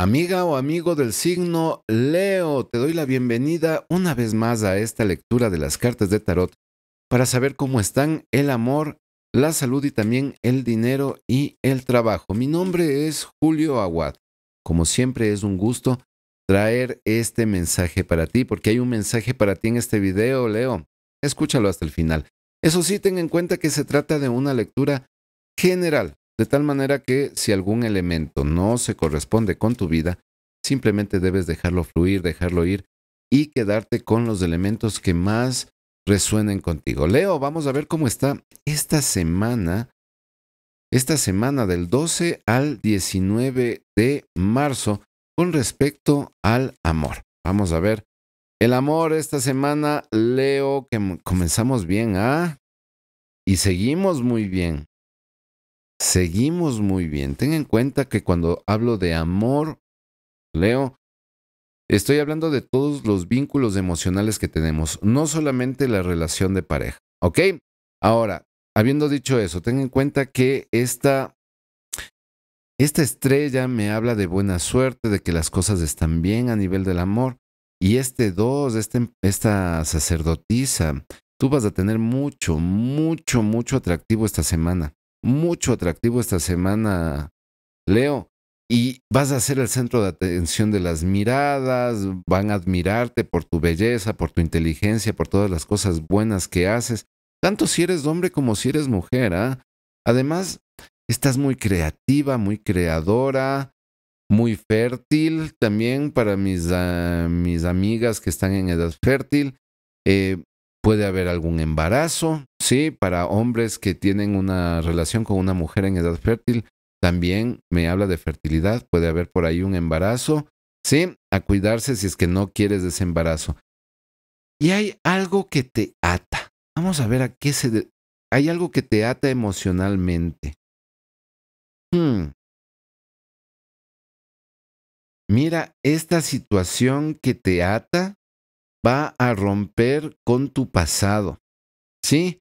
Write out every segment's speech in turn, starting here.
Amiga o amigo del signo Leo, te doy la bienvenida una vez más a esta lectura de las cartas de tarot para saber cómo están el amor, la salud y también el dinero y el trabajo. Mi nombre es Julio Aguad. Como siempre es un gusto traer este mensaje para ti porque hay un mensaje para ti en este video, Leo. Escúchalo hasta el final. Eso sí, ten en cuenta que se trata de una lectura general. De tal manera que si algún elemento no se corresponde con tu vida, simplemente debes dejarlo fluir, dejarlo ir y quedarte con los elementos que más resuenen contigo. Leo, vamos a ver cómo está esta semana, esta semana del 12 al 19 de marzo con respecto al amor. Vamos a ver. El amor esta semana, Leo, que comenzamos bien, ¿ah? Y seguimos muy bien. Seguimos muy bien. Ten en cuenta que cuando hablo de amor, Leo, estoy hablando de todos los vínculos emocionales que tenemos, no solamente la relación de pareja. ¿Ok? Ahora, habiendo dicho eso, ten en cuenta que esta, esta estrella me habla de buena suerte, de que las cosas están bien a nivel del amor. Y este 2, este, esta sacerdotisa, tú vas a tener mucho, mucho, mucho atractivo esta semana mucho atractivo esta semana, Leo. Y vas a ser el centro de atención de las miradas, van a admirarte por tu belleza, por tu inteligencia, por todas las cosas buenas que haces, tanto si eres hombre como si eres mujer. ¿ah? Además, estás muy creativa, muy creadora, muy fértil también para mis, ah, mis amigas que están en edad fértil. Eh, Puede haber algún embarazo, sí, para hombres que tienen una relación con una mujer en edad fértil, también me habla de fertilidad, puede haber por ahí un embarazo, sí, a cuidarse si es que no quieres ese embarazo. Y hay algo que te ata. Vamos a ver a qué se... Hay algo que te ata emocionalmente. Hmm. Mira, esta situación que te ata va a romper con tu pasado. Sí,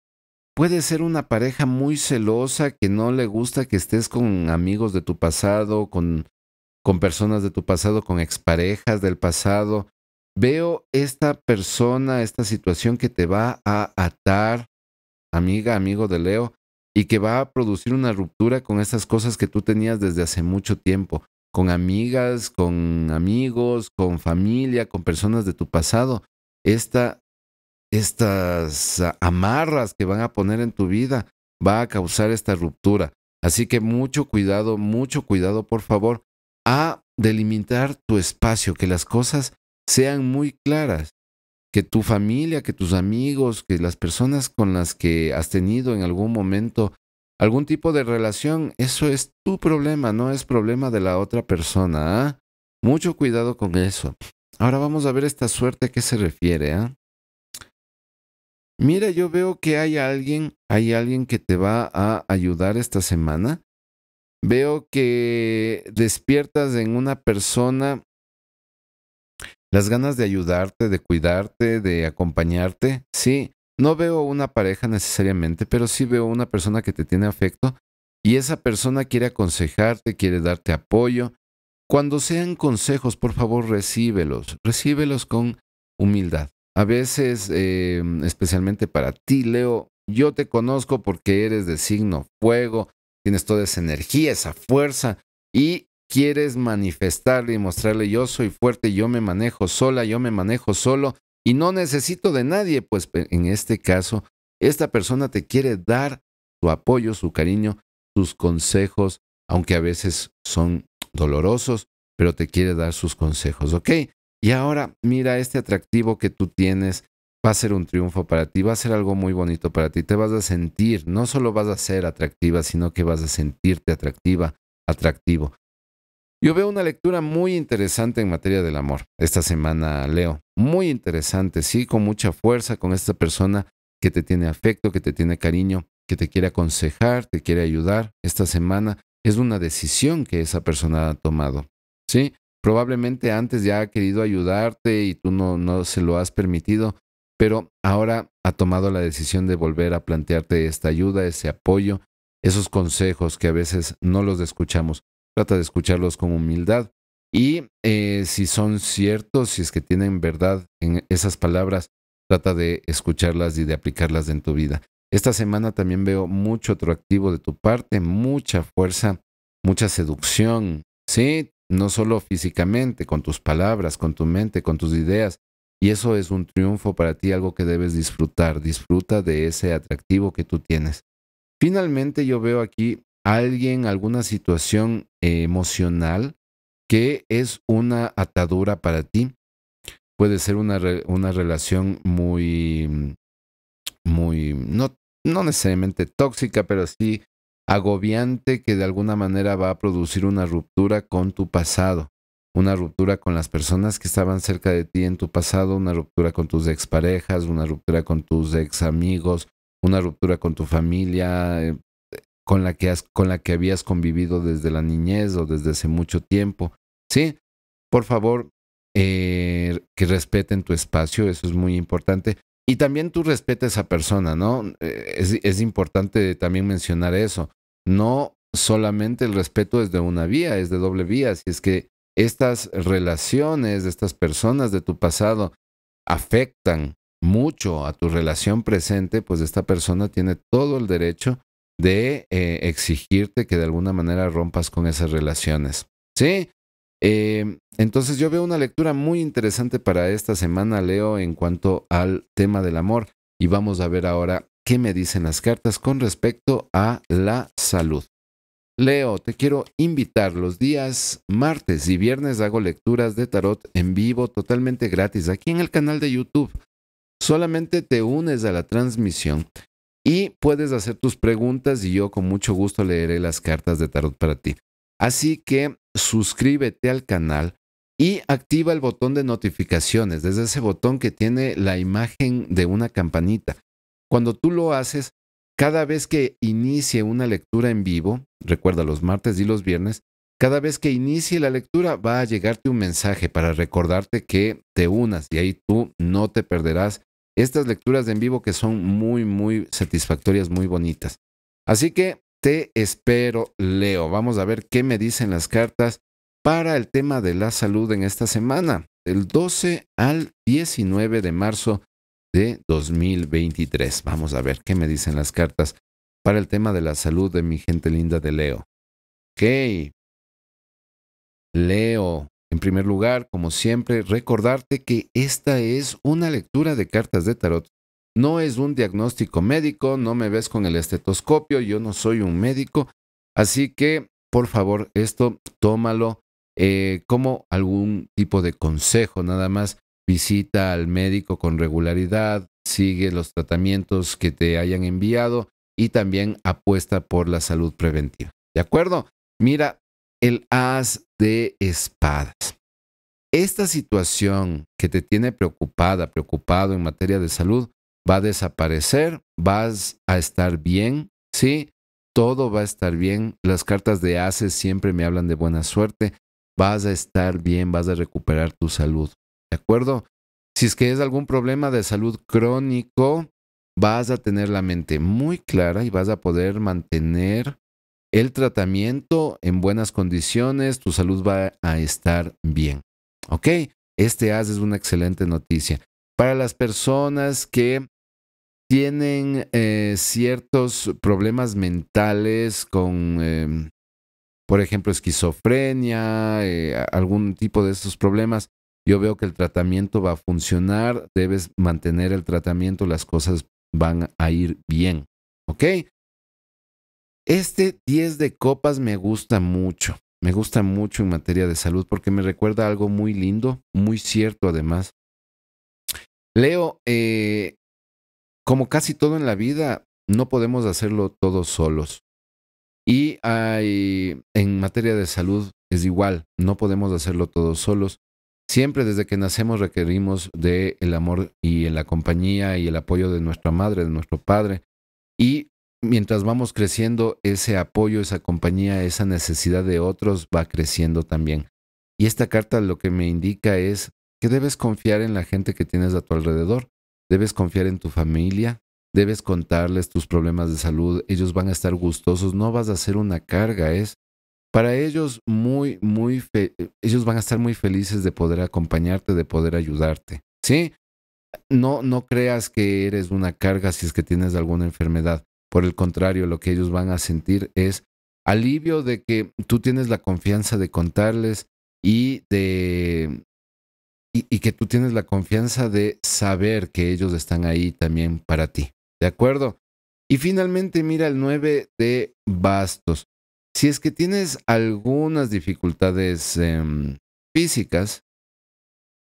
puede ser una pareja muy celosa que no le gusta que estés con amigos de tu pasado, con, personas de tu pasado, con exparejas del pasado. Veo esta persona, esta situación que te va a atar, amiga, amigo de Leo, y que va a producir una ruptura con estas cosas que tú tenías desde hace mucho tiempo con amigas, con amigos, con familia, con personas de tu pasado. Esta, estas amarras que van a poner en tu vida va a causar esta ruptura. Así que mucho cuidado, mucho cuidado, por favor, a delimitar tu espacio, que las cosas sean muy claras, que tu familia, que tus amigos, que las personas con las que has tenido en algún momento algún tipo de relación, eso es tu problema, no es problema de la otra persona. ¿ah? Mucho cuidado con eso. Ahora vamos a ver esta suerte a qué se refiere. ¿ah? Mira, yo veo que hay alguien, hay alguien que te va a ayudar esta semana. Veo que despiertas en una persona las ganas de ayudarte, de cuidarte, de acompañarte. Sí, no veo una pareja necesariamente, pero sí veo una persona que te tiene afecto y esa persona quiere aconsejarte, quiere darte apoyo. Cuando sean consejos, por favor, recíbelos, recíbelos con humildad. A veces, em, especialmente para ti, Leo, yo te conozco porque eres de signo fuego, tienes toda esa energía, esa fuerza y quieres manifestarle y mostrarle yo soy fuerte, yo me manejo sola, yo me manejo solo y no necesito de nadie, pues en este caso, esta persona te quiere dar su apoyo, su cariño, sus consejos, aunque a veces son dolorosos, pero te quiere dar sus consejos, ¿ok? Y ahora mira este atractivo que tú tienes, va a ser un triunfo para ti, va a ser algo muy bonito para ti, te vas a sentir, no solo vas a ser atractiva, sino que vas a sentirte atractiva, atractivo. Yo veo una lectura muy interesante en materia del amor. Esta semana leo. Muy interesante, sí, con mucha fuerza, con esta persona que te tiene afecto, que te tiene cariño, que te quiere aconsejar, te quiere ayudar. Esta semana es una decisión que esa persona ha tomado. ¿Sí? Probablemente antes ya ha querido ayudarte y tú no, no se lo has permitido, pero ahora ha tomado la decisión de volver a plantearte esta ayuda, ese apoyo, esos consejos que a veces no los escuchamos trata de escucharlos con humildad. Y eh, si son ciertos, si es que tienen verdad en esas palabras, trata de escucharlas y de aplicarlas en tu vida. Esta semana también veo mucho atractivo de tu parte, mucha fuerza, mucha seducción, ¿sí? No solo físicamente, con tus palabras, con tu mente, con tus ideas. Y eso es un triunfo para ti, algo que debes disfrutar. Disfruta de ese atractivo que tú tienes. Finalmente yo veo aquí alguien, alguna situación emocional que es una atadura para ti. Puede ser una, relación muy, muy, no, no necesariamente tóxica, pero sí agobiante que de alguna manera va a producir una ruptura con tu pasado, una ruptura con las personas que estaban cerca de ti en tu pasado, una ruptura con tus exparejas, una ruptura con tus ex amigos, una ruptura con tu familia, eh, con la que, has, con la que habías convivido desde la niñez o desde hace mucho tiempo. ¿Sí? Por favor, eh, que respeten tu espacio, eso es muy importante. Y también tú respeta a esa persona, ¿no? Eh, es, es, importante también mencionar eso. No solamente el respeto es de una vía, es de doble vía. Si es que estas relaciones, estas personas de tu pasado afectan mucho a tu relación presente, pues esta persona tiene todo el derecho de eh, exigirte que de alguna manera rompas con esas relaciones. ¿Sí? Eh, entonces yo veo una lectura muy interesante para esta semana, Leo, en cuanto al tema del amor. Y vamos a ver ahora qué me dicen las cartas con respecto a la salud. Leo, te quiero invitar los días martes y viernes hago lecturas de tarot en vivo totalmente gratis aquí en el canal de YouTube. Solamente te unes a la transmisión y puedes hacer tus preguntas y yo con mucho gusto leeré las cartas de tarot para ti. Así que suscríbete al canal y activa el botón de notificaciones, desde ese botón que tiene la imagen de una campanita. Cuando tú lo haces, cada vez que inicie una lectura en vivo, recuerda los martes y los viernes, cada vez que inicie la lectura va a llegarte un mensaje para recordarte que te unas y ahí tú no te perderás estas lecturas de en vivo que son muy, muy satisfactorias, muy bonitas. Así que te espero, Leo. Vamos a ver qué me dicen las cartas para el tema de la salud en esta semana, del 12 al 19 de marzo de 2023. Vamos a ver qué me dicen las cartas para el tema de la salud de mi gente linda de Leo. Ok. Leo, en primer lugar, como siempre, recordarte que esta es una lectura de cartas de tarot. No es un diagnóstico médico, no me ves con el estetoscopio, yo no soy un médico. Así que, por favor, esto tómalo eh, como algún tipo de consejo, nada más. Visita al médico con regularidad, sigue los tratamientos que te hayan enviado y también apuesta por la salud preventiva. ¿De acuerdo? Mira, el as de espadas. Esta situación que te tiene preocupada, preocupado en materia de salud, va a desaparecer, vas a estar bien, ¿sí? Todo va a estar bien. Las cartas de ases siempre me hablan de buena suerte. Vas a estar bien, vas a recuperar tu salud, ¿de acuerdo? Si es que es algún problema de salud crónico, vas a tener la mente muy clara y vas a poder mantener el tratamiento en buenas condiciones, tu salud va a estar bien. ¿Ok? Este haz es una excelente noticia. Para las personas que tienen eh, ciertos problemas mentales con, em, por ejemplo, esquizofrenia, eh, algún tipo de estos problemas, yo veo que el tratamiento va a funcionar, debes mantener el tratamiento, las cosas van a ir bien. ¿Ok? Este 10 de copas me gusta mucho, me gusta mucho en materia de salud porque me recuerda algo muy lindo, muy cierto además. Leo, eh, como casi todo en la vida, no podemos hacerlo todos solos. Y hay, en materia de salud es igual, no podemos hacerlo todos solos. Siempre desde que nacemos requerimos del el amor y la compañía y el apoyo de nuestra madre, de nuestro padre. Y mientras vamos creciendo, ese apoyo, esa compañía, esa necesidad de otros va creciendo también. Y esta carta lo que me indica es que debes confiar en la gente que tienes a tu alrededor, debes confiar en tu familia, debes contarles tus problemas de salud, ellos van a estar gustosos, no vas a ser una carga, es para ellos muy, muy, ellos van a estar muy felices de poder acompañarte, de poder ayudarte, ¿sí? No, no creas que eres una carga si es que tienes alguna enfermedad. Por el contrario, lo que ellos van a sentir es alivio de que tú tienes la confianza de contarles y de y, que tú tienes la confianza de saber que ellos están ahí también para ti. ¿De acuerdo? Y finalmente mira el 9 de bastos. Si es que tienes algunas dificultades em, físicas,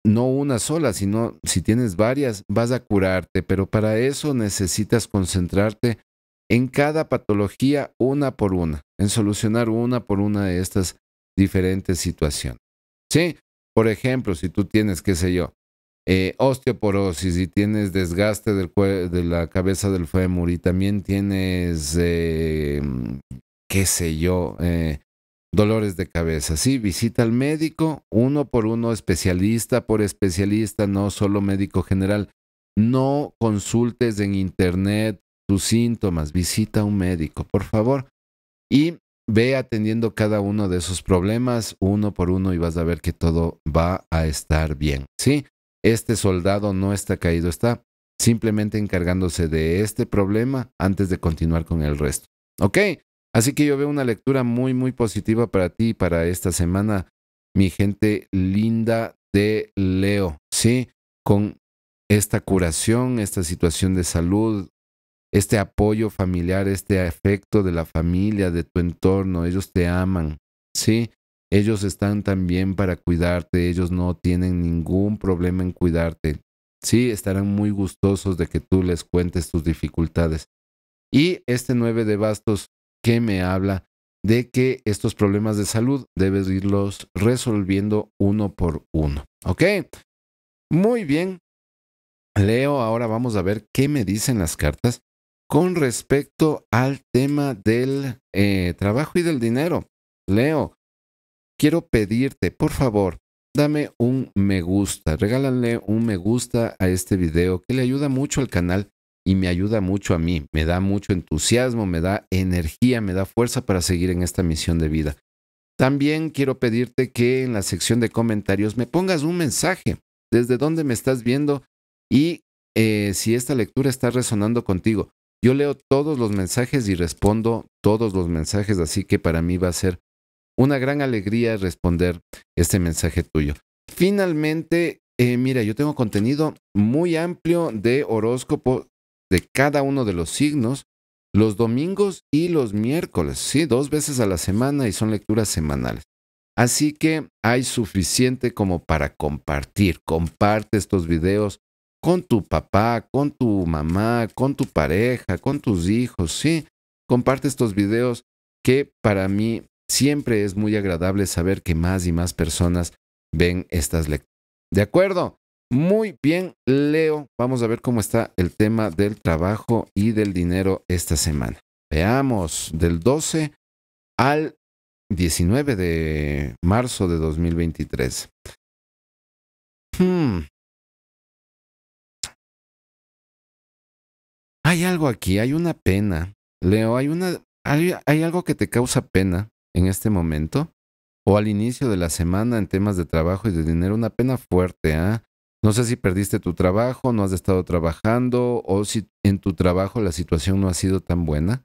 no una sola, sino si tienes varias, vas a curarte, pero para eso necesitas concentrarte en cada patología una por una, en solucionar una por una de estas diferentes situaciones. ¿Sí? Por ejemplo, si tú tienes, qué sé yo, eh, osteoporosis y tienes desgaste de la cabeza del fémur y también tienes, eh, qué sé yo, eh, dolores de cabeza. Sí, visita al médico uno por uno, especialista por especialista, no solo médico general. No consultes en internet tus síntomas, visita a un médico, por favor. Y ve atendiendo cada uno de esos problemas uno por uno y vas a ver que todo va a estar bien. ¿Sí? Este soldado no está caído, está simplemente encargándose de este problema antes de continuar con el resto. ¿Ok? Así que yo veo una lectura muy, muy positiva para ti y para esta semana, mi gente linda de Leo, ¿sí? Con esta curación, esta situación de salud este apoyo familiar, este afecto de la familia, de tu entorno, ellos te aman, ¿sí? Ellos están también para cuidarte, ellos no tienen ningún problema en cuidarte. Sí, estarán muy gustosos de que tú les cuentes tus dificultades. Y este nueve de bastos que me habla de que estos problemas de salud debes irlos resolviendo uno por uno. ¿Ok? Muy bien. Leo, ahora vamos a ver qué me dicen las cartas con respecto al tema del eh, trabajo y del dinero. Leo, quiero pedirte, por favor, dame un me gusta, regálale un me gusta a este video que le ayuda mucho al canal y me ayuda mucho a mí, me da mucho entusiasmo, me da energía, me da fuerza para seguir en esta misión de vida. También quiero pedirte que en la sección de comentarios me pongas un mensaje, desde dónde me estás viendo y eh, si esta lectura está resonando contigo. Yo leo todos los mensajes y respondo todos los mensajes, así que para mí va a ser una gran alegría responder este mensaje tuyo. Finalmente, eh, mira, yo tengo contenido muy amplio de horóscopo de cada uno de los signos los domingos y los miércoles, sí, dos veces a la semana y son lecturas semanales. Así que hay suficiente como para compartir. Comparte estos videos, con tu papá, con tu mamá, con tu pareja, con tus hijos, ¿sí? Comparte estos videos que para mí siempre es muy agradable saber que más y más personas ven estas lecturas. ¿De acuerdo? Muy bien, Leo. Vamos a ver cómo está el tema del trabajo y del dinero esta semana. Veamos, del 12 al 19 de marzo de 2023. hay algo aquí, hay una pena. Leo, hay una hay, algo que te causa pena en este momento o al inicio de la semana en temas de trabajo y de dinero, una pena fuerte, ¿ah? No sé si perdiste tu trabajo, no has estado trabajando o si en tu trabajo la situación no ha sido tan buena.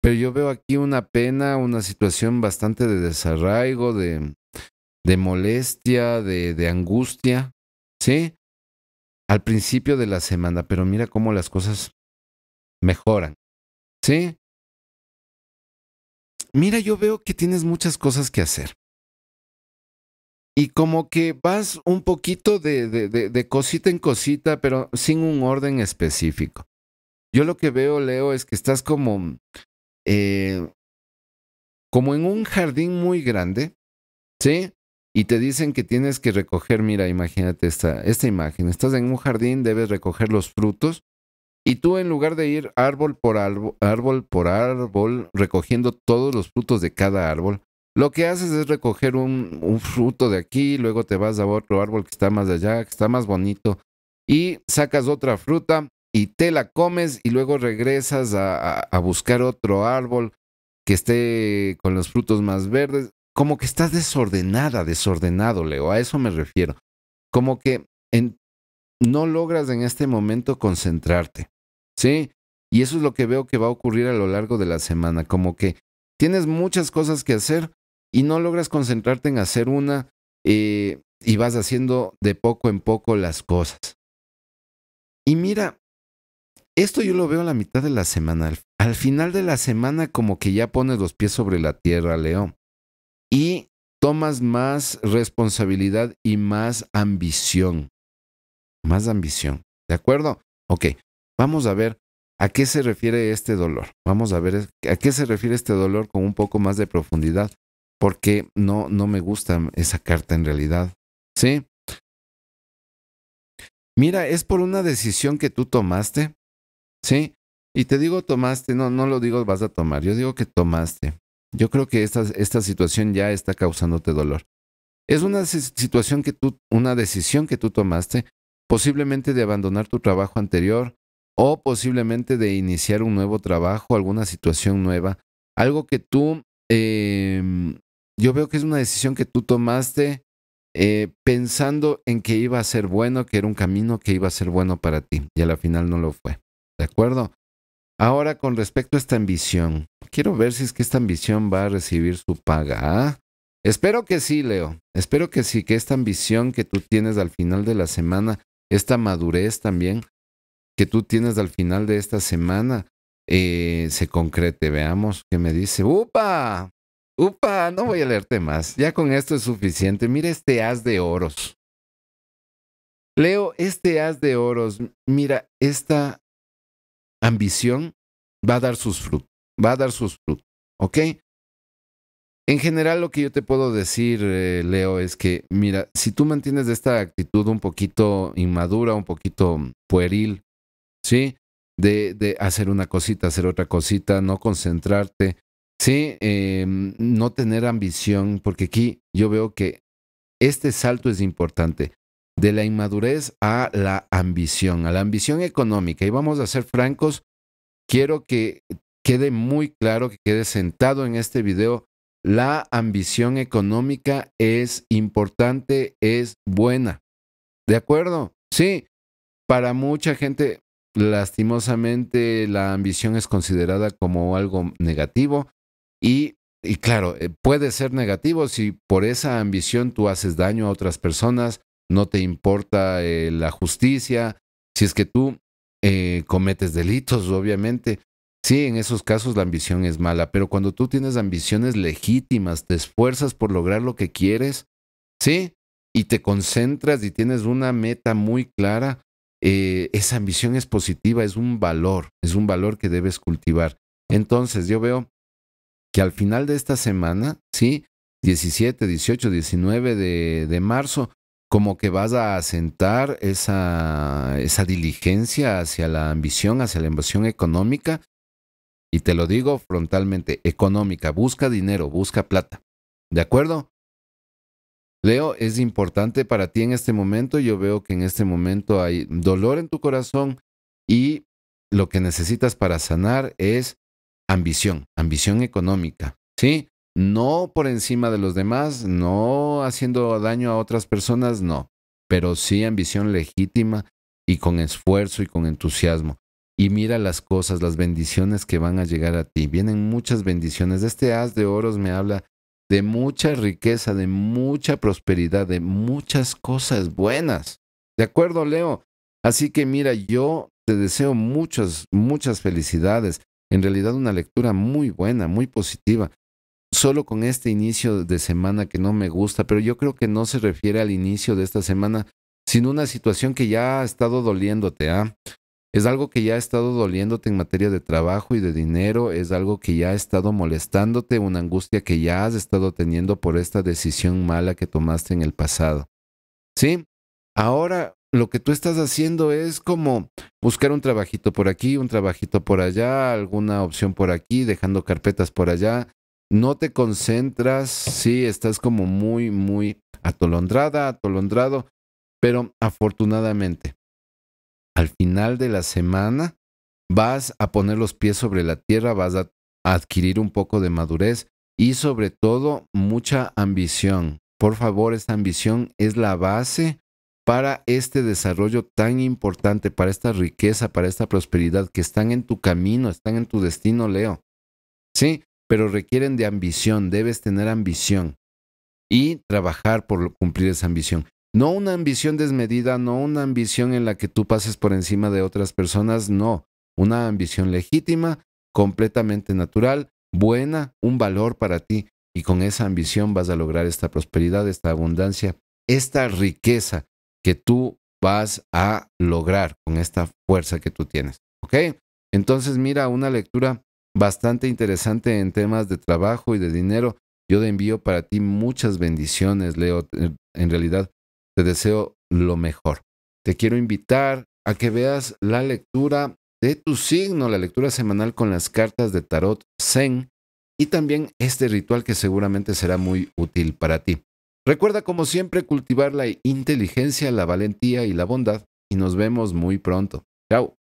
Pero yo veo aquí una pena, una situación bastante de desarraigo, de, molestia, de, de angustia, ¿sí? Al principio de la semana, pero mira cómo las cosas mejoran. ¿Sí? Mira, yo veo que tienes muchas cosas que hacer. Y como que vas un poquito de, de, de, cosita en cosita, pero sin un orden específico. Yo lo que veo, Leo, es que estás como, eh, como en un jardín muy grande, ¿sí? y te dicen que tienes que recoger, mira, imagínate esta, esta imagen, estás en un jardín, debes recoger los frutos y tú en lugar de ir árbol por árbol, por árbol, recogiendo todos los frutos de cada árbol, lo que haces es recoger un, fruto de aquí, luego te vas a otro árbol que está más allá, que está más bonito, y sacas otra fruta y te la comes y luego regresas a, buscar otro árbol que esté con los frutos más verdes. Como que estás desordenada, desordenado, Leo, a eso me refiero. Como que no logras en este momento concentrarte. ¿sí? Y eso es lo que veo que va a ocurrir a lo largo de la semana, como que tienes muchas cosas que hacer y no logras concentrarte en hacer una eh, y vas haciendo de poco en poco las cosas. Y mira, esto yo lo veo a la mitad de la semana. Al, final de la semana como que ya pones los pies sobre la tierra, Leo, Y tomas más responsabilidad y más ambición. Más ambición. ¿De acuerdo? Ok, Vamos a ver a qué se refiere este dolor. Vamos a ver a qué se refiere este dolor con un poco más de profundidad, porque no, no me gusta esa carta en realidad. ¿Sí? Mira, es por una decisión que tú tomaste. ¿Sí? Y te digo tomaste, no, no lo digo vas a tomar, yo digo que tomaste. Yo creo que esta, esta situación ya está causándote dolor. Es una situación que tú, una decisión que tú tomaste, posiblemente de abandonar tu trabajo anterior, o posiblemente de iniciar un nuevo trabajo, alguna situación nueva, algo que tú, em, yo veo que es una decisión que tú tomaste eh, pensando en que iba a ser bueno, que era un camino que iba a ser bueno para ti y a la final no lo fue, ¿de acuerdo? Ahora con respecto a esta ambición, quiero ver si es que esta ambición va a recibir su paga. ¿ah? Espero que sí, Leo. Espero que sí, que esta ambición que tú tienes al final de la semana, esta madurez también, que tú tienes al final de esta semana eh, se concrete. Veamos qué me dice. ¡Upa! ¡Upa! No voy a leerte más. Ya con esto es suficiente. Mira este haz de oros. Leo, este haz de oros, mira, esta ambición va a dar sus frutos. Va a dar sus frutos. ¿Ok? En general, lo que yo te puedo decir, eh, Leo, es que, mira, si tú mantienes esta actitud un poquito inmadura, un poquito pueril, ¿sí? De, hacer una cosita, hacer otra cosita, no concentrarte, ¿sí? Em, no tener ambición, porque aquí yo veo que este salto es importante, de la inmadurez a la ambición, a la ambición económica. Y vamos a ser francos, quiero que quede muy claro, que quede sentado en este video, la ambición económica es importante, es buena. ¿De acuerdo? Sí, para mucha gente, Lastimosamente, la ambición es considerada como algo negativo y, y claro, eh, puede ser negativo si por esa ambición tú haces daño a otras personas, no te importa eh, la justicia, si es que tú eh, cometes delitos, obviamente. Sí, en esos casos la ambición es mala, pero cuando tú tienes ambiciones legítimas, te esfuerzas por lograr lo que quieres, ¿sí? Y te concentras y tienes una meta muy clara, eh, esa ambición es positiva, es un valor, es un valor que debes cultivar. Entonces, yo veo que al final de esta semana, ¿sí? 17, 18, 19 de, marzo, como que vas a asentar esa, esa diligencia hacia la ambición, hacia la ambición económica. Y te lo digo frontalmente, económica, busca dinero, busca plata. ¿De acuerdo? Leo, es importante para ti en este momento. Yo veo que en este momento hay dolor en tu corazón y lo que necesitas para sanar es ambición, ambición económica, ¿sí? No por encima de los demás, no haciendo daño a otras personas, no, pero sí ambición legítima y con esfuerzo y con entusiasmo. Y mira las cosas, las bendiciones que van a llegar a ti. Vienen muchas bendiciones. Este haz de oros me habla de mucha riqueza, de mucha prosperidad, de muchas cosas buenas. ¿De acuerdo, Leo? Así que mira, yo te deseo muchas, muchas felicidades. En realidad una lectura muy buena, muy positiva. Solo con este inicio de semana que no me gusta, pero yo creo que no se refiere al inicio de esta semana, sino una situación que ya ha estado doliéndote, ¿ah? Es algo que ya ha estado doliéndote en materia de trabajo y de dinero, es algo que ya ha estado molestándote, una angustia que ya has estado teniendo por esta decisión mala que tomaste en el pasado. ¿Sí? Ahora lo que tú estás haciendo es como buscar un trabajito por aquí, un trabajito por allá, alguna opción por aquí, dejando carpetas por allá. No te concentras, sí, estás como muy, muy atolondrada, atolondrado, pero afortunadamente al final de la semana vas a poner los pies sobre la tierra, vas a adquirir un poco de madurez y sobre todo mucha ambición. Por favor, esta ambición es la base para este desarrollo tan importante, para esta riqueza, para esta prosperidad que están en tu camino, están en tu destino, Leo. Sí, pero requieren de ambición, debes tener ambición y trabajar por cumplir esa ambición. No una ambición desmedida, no una ambición en la que tú pases por encima de otras personas, no. Una ambición legítima, completamente natural, buena, un valor para ti. Y con esa ambición vas a lograr esta prosperidad, esta abundancia, esta riqueza que tú vas a lograr con esta fuerza que tú tienes. ¿Ok? Entonces mira, una lectura bastante interesante en temas de trabajo y de dinero. Yo te envío para ti muchas bendiciones, Leo. En realidad, te deseo lo mejor. Te quiero invitar a que veas la lectura de tu signo, la lectura semanal con las cartas de tarot Zen y también este ritual que seguramente será muy útil para ti. Recuerda como siempre cultivar la inteligencia, la valentía y la bondad y nos vemos muy pronto. Chao.